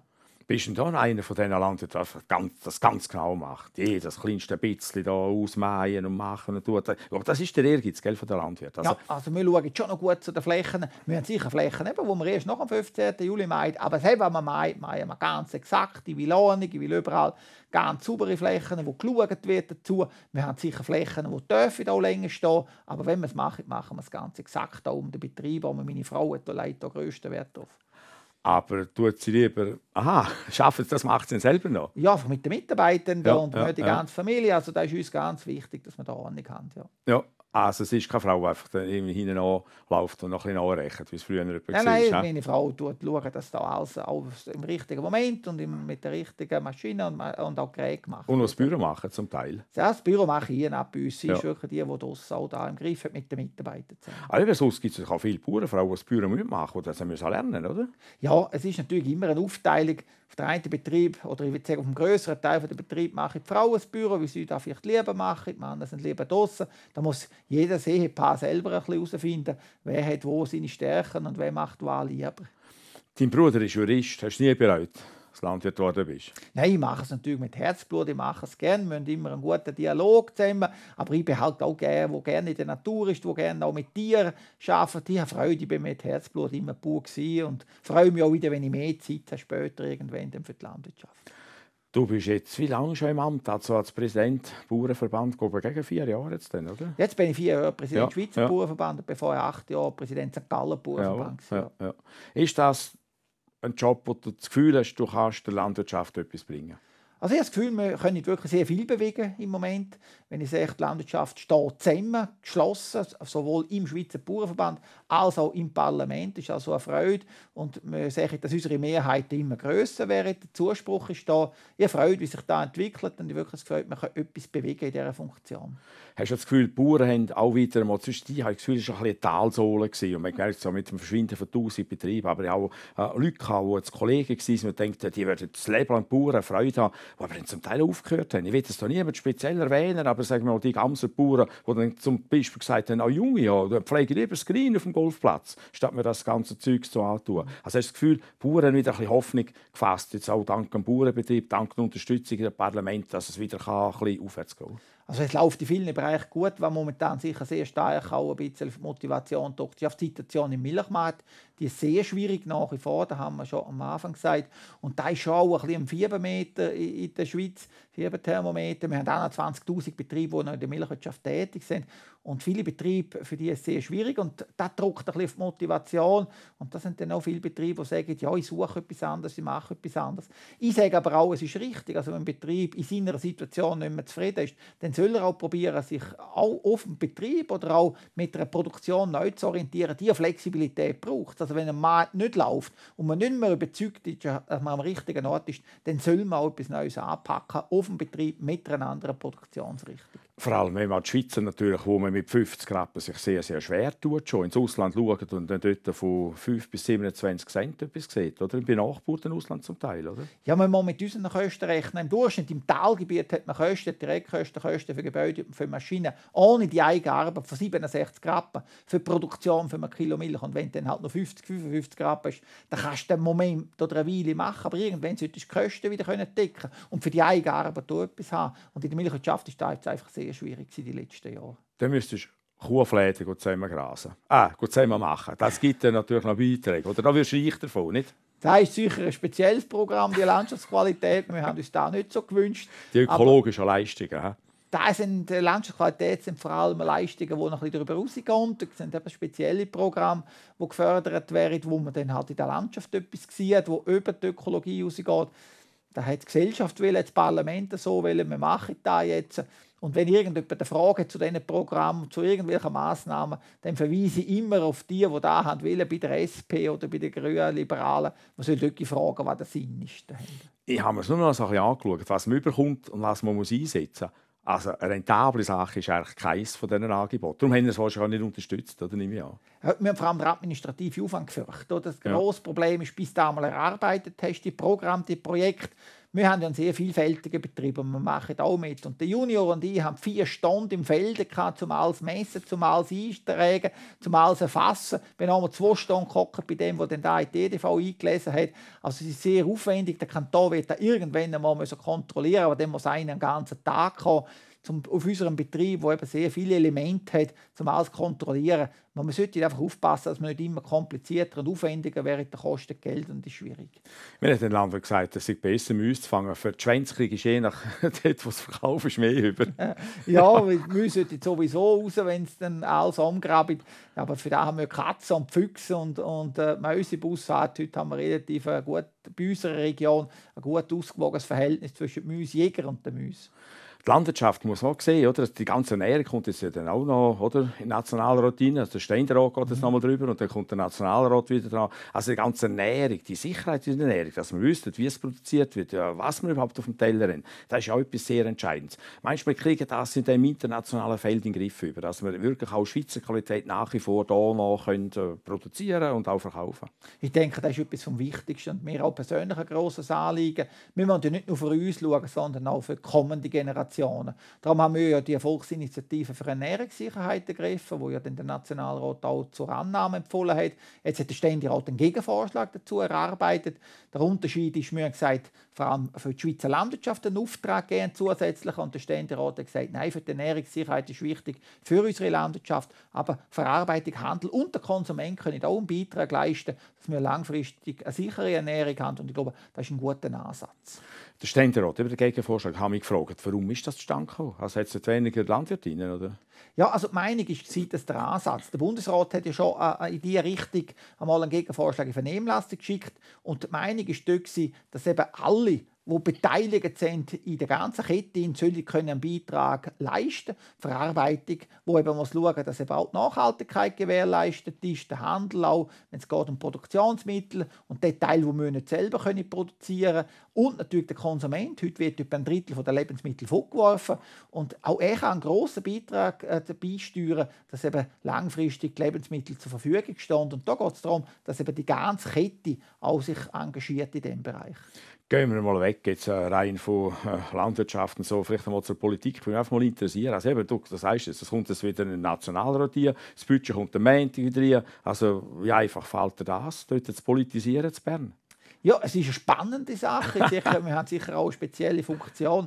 Speaker 1: bist du dann einer von diesen Ländern, der das ganz genau macht. Jedes kleinste bisschen da ausmähen und machen und tut. Aber das ist der Ehrgeiz gell, von
Speaker 2: der Landwirt. Also, ja, also wir schauen schon noch gut zu den Flächen. Wir haben sicher Flächen, die man erst nach dem 15. Juli meint. Aber selbst wenn man meint, meinen wir ganz exakt, ich will Ordnung, ich will überall ganz saubere Flächen, wo geschaut wird dazu. Wir haben sicher Flächen, die dürfen auch länger stehen. Aber wenn wir es machen, machen wir es ganz exakt. Da um den Betrieb, wo meine Frau hat, da legt der grössten Wert drauf
Speaker 1: aber tut sie lieber, aha, schaffen das macht sie selber noch.
Speaker 2: Ja, mit den Mitarbeitern ja, und ja, die ganze ja. Familie. Also da ist uns ganz wichtig, dass man da Ordnung haben. Ja.
Speaker 1: ja. Ah, also es ist keine Frau, die einfach hinten läuft und noch ein bisschen anrechnet, wie es früher jemand Nein, nein, war,
Speaker 2: meine Frau schaut, dass da alles, im richtigen Moment und mit der richtigen Maschine und, und auch Gerät gemacht Und was das Büro machen zum Teil. Ja, das Büro mache ich ab bei uns. Sie ja. ist wirklich die, die das auch da im Griff hat mit den Mitarbeitern zusammen.
Speaker 1: Aber ah, sonst gibt es auch viele Bauernfrauen, die das Büro machen müssen, das müssen lernen, oder?
Speaker 2: Ja, es ist natürlich immer eine Aufteilung. Auf den einen Betrieb, oder ich würde sagen, auf dem größeren Teil des Betriebs mache ich die Frauen das Büro, weil sie das vielleicht lieber machen, die Männer sind lieber draußen. Da muss jedes Ehepaar selber ein bisschen herausfinden, wer hat wo seine Stärken und wer macht was lieber.
Speaker 1: Dein Bruder ist Jurist, hast du nie bereut? dass du Landwirt geworden bist?
Speaker 2: Nein, ich mache es natürlich mit Herzblut, ich mache es gerne, wir haben immer einen guten Dialog zusammen, aber ich bin halt auch gerne, wo gerne in der Natur ist, wo gerne auch mit Tieren arbeitet. Ich habe Freude, ich bin mit Herzblut immer pur und freue mich auch wieder, wenn ich mehr Zeit habe später irgendwann für die Landwirtschaft.
Speaker 1: Du bist jetzt wie lange schon im Amt? Also als Präsident Bauernverband, glaube ich, gegen vier Jahre jetzt dann, oder?
Speaker 2: Jetzt bin ich vier Jahre Präsident ja, Schweizer ja. Bauernverband bevor ich acht Jahre Präsident St. Gallen Bauernverband ja,
Speaker 1: war. Ja, Ist das ein Job, wo du das Gefühl hast, du kannst der Landwirtschaft etwas bringen? Also
Speaker 2: ich habe das Gefühl, wir können wirklich sehr viel bewegen im Moment wenn ich sehe, die Landwirtschaft steht zusammen, geschlossen, sowohl im Schweizer Bauernverband als auch im Parlament. Das ist also eine Freude. Und wir sagen, dass unsere Mehrheiten immer grösser werden. Der Zuspruch ist da. Ich freue mich, wie sich das entwickelt. Und ich wirklich das Gefühl, man kann etwas bewegen in dieser Funktion.
Speaker 1: Hast du das Gefühl, die Bauern haben auch wieder einmal, sonst die, das Gefühl, es war ein bisschen Talsohle. Und man merkt es mit dem Verschwinden von 1000 Betrieben, aber auch äh, Leute, die Kollegen waren, man denkt, die werden das Leben lang Bauern Freude haben, die aber zum Teil aufgehört haben. Ich will das hier niemand speziell erwähnen, aber eben sagen wir mal, die ganzen Bauern, die dann zum Beispiel gesagt haben, auch Junge, ja, pflege lieber das Green auf dem Golfplatz, statt mir das ganze Zeug zu antun. Also hast du das Gefühl, die Bauern haben wieder ein bisschen Hoffnung gefasst, jetzt auch dank dem Bauernbetrieb, dank der Unterstützung des Parlament, dass es wieder ein bisschen aufwärts geht.
Speaker 2: Also es läuft in vielen Bereichen gut, was momentan sicher sehr stark auch ein bisschen Motivation drückt. die Situation im Milchmarkt, die ist sehr schwierig nach wie vor, da haben wir schon am Anfang gesagt. Und da ist schon auch ein bisschen ein Fiebermeter in der Schweiz, Fieberthermometer. Wir haben auch noch 20'000 Betriebe, die noch in der Milchwirtschaft tätig sind. Und viele Betriebe, für die es sehr schwierig und das drückt ein bisschen auf die Motivation. Und das sind dann auch viele Betriebe, die sagen, ja, ich suche etwas anderes, ich mache etwas anderes. Ich sage aber auch, es ist richtig. Also wenn ein Betrieb in seiner Situation nicht mehr zufrieden ist, dann soll er auch probieren, sich auch auf dem Betrieb oder auch mit einer Produktion neu zu orientieren, die Flexibilität braucht. Also wenn ein Markt nicht läuft und man nicht mehr überzeugt ist, dass man am richtigen Ort ist, dann soll man auch etwas Neues anpacken auf dem Betrieb mit einer anderen Produktionsrichtung
Speaker 1: vor allem wenn man die Schweizer natürlich, wo man mit 50 Rappen sich sehr, sehr schwer tut, schon ins Ausland schaut und dann dort von 5 bis 27 Cent etwas sieht,
Speaker 2: oder? Bei Nachbarn Ausland zum Teil, oder? Ja, man muss mit unseren Kosten rechnen, im Durchschnitt im Talgebiet hat man Kosten, Direktkosten, Kosten für Gebäude und für Maschinen, ohne die Eigenarbeit von 67 Rappen, für die Produktion von einem Kilo Milch und wenn dann halt noch 50, 55 Rappen ist, dann kannst du den Moment oder eine Weile machen, aber irgendwann solltest du die Kosten wieder decken können und für die Eigenarbeit etwas haben. Und in der Milchwirtschaft ist das einfach sehr sehr schwierig die letzten Jahre.
Speaker 1: Dann müsstest du Kuhfläden zusammen grasen. Ah, zusammen machen. Das gibt dann natürlich noch Beiträge. Oder da wirst du reich davon, nicht?
Speaker 2: Das ist sicher ein spezielles Programm, die Landschaftsqualität. Wir haben uns da nicht so gewünscht. Die ökologischen
Speaker 1: Leistungen. He?
Speaker 2: Das sind äh, Landschaftsqualität sind vor allem Leistungen, die noch ein bisschen darüber rausgehen. Es sind eben spezielle Programme, die gefördert werden, wo man dann halt in der Landschaft etwas sieht, wo über die Ökologie rausgeht. Da hat die Gesellschaft will, das Parlament so will, wir machen das jetzt. Und wenn irgendjemand eine Frage zu diesen Programmen, zu irgendwelchen Maßnahmen, dann verweise ich immer auf die, die da haben wollen, bei der SP oder bei den Grünen, Liberalen. Man soll wirklich fragen, was der Sinn ist dahinter.
Speaker 1: Ich habe mir es nur noch so ein bisschen angeschaut, was man überkommt und was man muss einsetzen muss. Also eine rentable Sache ist eigentlich keines von diesen Angeboten. Darum haben wir es wahrscheinlich nicht unterstützt, oder nehme ich an.
Speaker 2: Wir haben vor allem den administrativen Aufwand gefürchtet. Das grosse ja. Problem ist, bis du einmal erarbeitet hast, die Programme, die Projekte, wir haben ja einen sehr vielfältigen Betrieb und wir machen auch mit. Und der Junior und ich haben vier Stunden im Feld gehabt, zum alles messen, zum alles einsträgen, zum alles zu erfassen. Ich bin einmal zwei Stunden geguckt bei dem, der den ITDV eingelesen hat. Also es ist sehr aufwendig. Der Kanton wird da irgendwann einmal kontrollieren müssen, aber dann muss einer einen ganzen Tag kommen zum, auf unserem Betrieb, wo eben sehr viele Elemente hat, um alles zu kontrollieren. Man, sollte einfach aufpassen, dass man nicht immer komplizierter und aufwendiger wird. Der kostet Geld und ist schwierig.
Speaker 1: Mir hat den Landwirt gesagt, es sei besser, Mäuse zu fangen. Für die Schwänze kriege ich je nach dem, was verkauft ist, mehr über.
Speaker 2: ja, weil die Mäuse sowieso raus, wenn es dann alles umgraben. Aber für das haben wir Katzen und Füchse und, und äh, Mäuse im Busfahrt. Heute haben wir relativ äh, gut, bei unserer Region ein gut ausgewogenes Verhältnis zwischen Mäusejäger und den Mäusen
Speaker 1: die Landwirtschaft muss man auch sehen, oder? Also die ganze Ernährung kommt jetzt ja dann auch noch, oder? In den Nationalrat rein. Also der Steinrat geht jetzt mhm. nochmal drüber und dann kommt der Nationalrat wieder dran. Also die ganze Ernährung, die Sicherheit in der Ernährung, dass man wüsste, wie es produziert wird, was man überhaupt auf dem Teller hat, das ist auch etwas sehr Entscheidendes. Manchmal du, wir kriegen das in dem internationalen Feld in den Griff über, dass wir wirklich auch Schweizer Qualität nach wie vor hier noch können, äh, produzieren und auch verkaufen?
Speaker 2: Ich denke, das ist etwas vom Wichtigsten und mir auch persönlich ein grosses Anliegen. Wir wollen ja nicht nur für uns schauen, sondern auch für die kommende Generation Nationen. Darum haben wir ja die Volksinitiative für Ernährungssicherheit ergriffen, wo ja dann der Nationalrat auch zur Annahme empfohlen hat. Jetzt hat der Ständerat einen Gegenvorschlag dazu erarbeitet. Der Unterschied ist, wir haben gesagt, vor allem für die Schweizer Landwirtschaft einen Auftrag geben, zusätzlich. Und der Ständerat hat gesagt, nein, für die Ernährungssicherheit ist wichtig, für unsere Landwirtschaft, aber Verarbeitung, Handel und der Konsument können auch einen Beitrag leisten, dass wir langfristig eine sichere Ernährung haben. Und ich glaube, das ist ein guter Ansatz.
Speaker 1: Der Ständerat über den Gegenvorschlag hat mich gefragt,
Speaker 2: warum ist das zustande gekommen? Also hat es jetzt weniger Landwirtinnen, oder? Ja, also die Meinung ist, dass der Ansatz, der Bundesrat hat ja schon äh, äh, in diese Richtung einmal einen Gegenvorschlag in Vernehmlassung geschickt und die Meinung war, dass eben alle die beteiligt sind in der ganzen Kette in Zürich können einen Beitrag leisten. Die Verarbeitung, wo eben muss schauen, dass eben auch die Nachhaltigkeit gewährleistet ist, der Handel auch, wenn es geht um Produktionsmittel und der Teil, wo wir nicht selber können produzieren und natürlich der Konsument. Heute wird etwa ein Drittel der Lebensmittel vorgeworfen und auch er kann einen grossen Beitrag äh, dabei steuern, dass eben langfristig die Lebensmittel zur Verfügung stehen. Und da geht es darum, dass eben die ganze Kette auch sich engagiert in diesem Bereich.
Speaker 1: Gehen wir mal weg, jetzt äh, rein von äh, Landwirtschaft und so, vielleicht mal zur Politik. Ich bin einfach mal interessieren. Also eben, du, das heißt, es kommt jetzt wieder ein Nationalrat hier, das Budget kommt am Montag wieder rein. Also, wie einfach fällt dir das, dort zu politisieren zu Bern?
Speaker 2: Ja, es ist eine spannende Sache. Sicher, wir haben sicher auch eine spezielle Funktion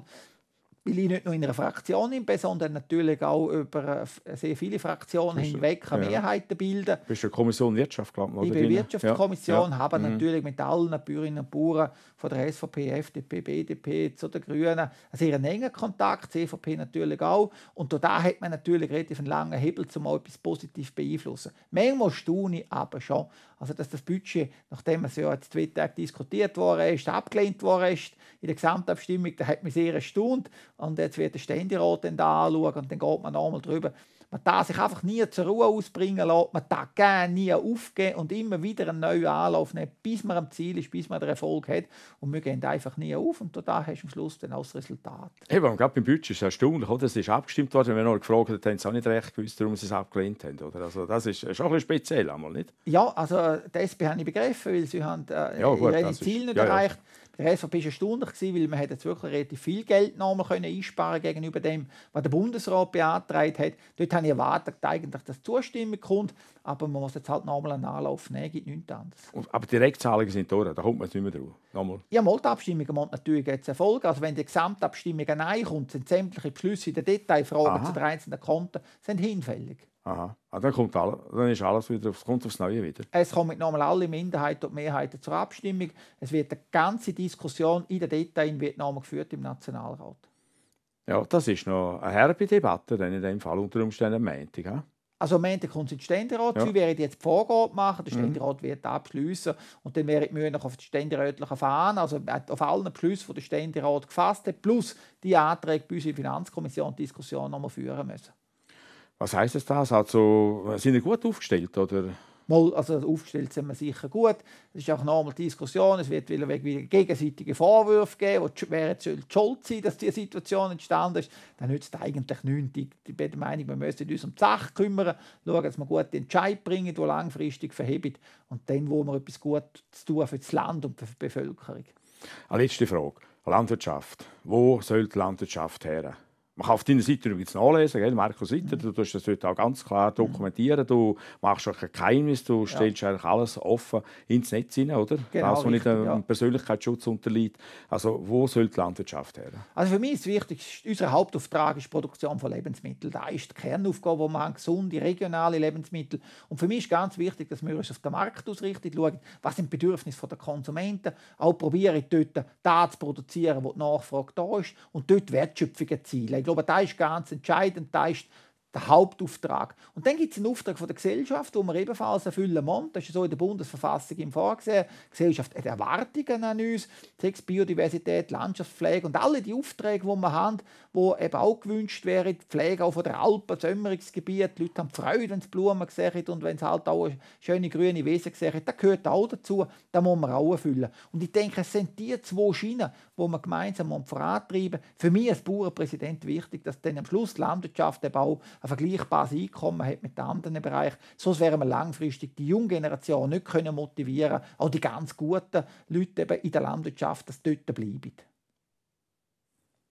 Speaker 2: weil ich nicht nur in einer Fraktion bin, sondern natürlich auch über äh, sehr viele Fraktionen hinweg eine ja. Mehrheit bilden.
Speaker 1: Bist du Kommission Wirtschaft glaube Ich Ich bin ne? Wirtschaftskommission, ja. habe mhm. natürlich
Speaker 2: mit allen Bürgerinnen und Bauern von der SVP, FDP, BDP zu den Grünen einen sehr engen Kontakt, die EVP natürlich auch. Und da hat man natürlich relativ einen langen Hebel, um etwas positiv beeinflussen. Manchmal staune ich aber schon, also, dass das Budget, nachdem es ja jetzt zwei Tage diskutiert worden ist, abgelehnt worden ist in der Gesamtabstimmung, da hat man sehr erstaunt. Und jetzt wird der Ständerat dann da anschauen und dann geht man nochmal drüber. Man darf sich einfach nie zur Ruhe ausbringen lassen, man darf gerne nie aufgeben und immer wieder einen neuen Anlauf nehmen, bis man am Ziel ist, bis man den Erfolg hat. Und wir gehen einfach nie auf und da hast du am Schluss dann auch das Resultat.
Speaker 1: Eben, gerade beim Budget ist es erstaunlich, oder? es ist abgestimmt worden, wenn wir noch gefragt haben, haben sie auch nicht recht gewusst, warum sie es abgelehnt haben. Oder? Also das ist schon ein bisschen speziell, einmal, nicht?
Speaker 2: Ja, also äh, die habe ich begriffen, weil sie haben äh, ja, gut, ihre Ziele nicht ja, erreicht haben. Ja. Der SVP war erstaunlich, weil man jetzt wirklich relativ viel Geld nochmal einsparen können gegenüber dem, was der Bundesrat beantragt hat. Dort habe ich erwartet, eigentlich, dass Zustimmung kommt, aber man muss jetzt halt nochmal einen Anlauf nehmen, gibt nichts anderes.
Speaker 1: Aber Direktzahlungen sind da, da kommt man jetzt nicht mehr drauf. Nochmal.
Speaker 2: Ja, mal die Abstimmung muss natürlich jetzt erfolgen. Also wenn die Gesamtabstimmung Nein kommt, sind sämtliche Beschlüsse in den Detailfragen Aha. zu den einzelnen Konten sind hinfällig.
Speaker 1: Aha. Ah, dann, kommt alle, dann ist alles wieder aufs, kommt aufs Neue wieder.
Speaker 2: Es kommen nochmal alle Minderheiten und Mehrheiten zur Abstimmung. Es wird eine ganze Diskussion in den Details wird nochmal geführt im Nationalrat.
Speaker 1: Ja, das ist noch eine herbe Debatte dann in dem Fall unter Umständen am Montag. Ja?
Speaker 2: Also am Montag kommt es in den Ständerat. Ja. Sie werden jetzt die Vorgabe machen, der mhm. Ständerat mhm. wird abschliessen und dann werden wir noch auf die ständerätlichen Fahnen, also auf allen Beschlüssen, die der Ständerat gefasst hat, plus die Anträge bei uns in der Finanzkommission die Diskussion nochmal führen müssen.
Speaker 1: Was heißt es das? Also, sind wir gut aufgestellt? Oder?
Speaker 2: Mal, also aufgestellt sind wir sicher gut. Es ist auch nochmal Diskussion, es wird wieder gegenseitige Vorwürfe geben, die wären schuld sein, dass diese Situation entstanden ist. Dann nützt eigentlich nichts. Ich bin der Meinung, wir müssen uns um die Sache kümmern, schauen, dass wir gute Entscheid bringen, die langfristig verhebt und dann, wo wir etwas Gutes tun für das Land und für die Bevölkerung.
Speaker 1: Eine letzte Frage. Landwirtschaft. Wo soll die Landwirtschaft her? Man kann auf deiner Seite übrigens nachlesen, gell? Marco Sitter, du tust das heute auch ganz klar mhm. dokumentieren, du machst auch kein Geheimnis, du stellst ja. eigentlich alles offen ins Netz hinein, oder? Genau, das, was nicht dem ja. Persönlichkeitsschutz unterliegt. Also wo soll die Landwirtschaft her?
Speaker 2: Also für mich ist wichtig, Wichtigste, unser Hauptauftrag ist die Produktion von Lebensmitteln. Da ist die Kernaufgabe, die wir gesunde, regionale Lebensmittel. Und für mich ist ganz wichtig, dass wir uns auf den Markt ausrichten, schauen, was sind die Bedürfnisse der Konsumenten, auch probieren, dort das zu produzieren, wo die Nachfrage da ist und dort Wertschöpfung erzielen ich glaube, das ist ganz entscheidend, das ist der Hauptauftrag. Und dann gibt es einen Auftrag von der Gesellschaft, den wir ebenfalls erfüllen müssen. Das ist so in der Bundesverfassung im Vorgesehen. Die Gesellschaft hat Erwartungen an uns, sechs Biodiversität, Landschaftspflege und alle die Aufträge, die wir haben, wo eben auch gewünscht wäre, die Pflege auch von der Alpen, das Ömmerigsgebiet, die Leute haben Freude, wenn sie Blumen sehen und wenn sie halt auch schöne grüne Wesen sehen, das gehört auch dazu, da muss man auch erfüllen. Und ich denke, es sind die zwei Schienen, die man gemeinsam vorantreiben muss. Für mich als Bauernpräsident wichtig, dass dann am Schluss die Landwirtschaft eben auch ein vergleichbares Einkommen hat mit den anderen Bereichen, sonst wären wir langfristig die junge Generation nicht können motivieren, auch die ganz guten Leute eben in der Landwirtschaft, dass sie dort bleiben.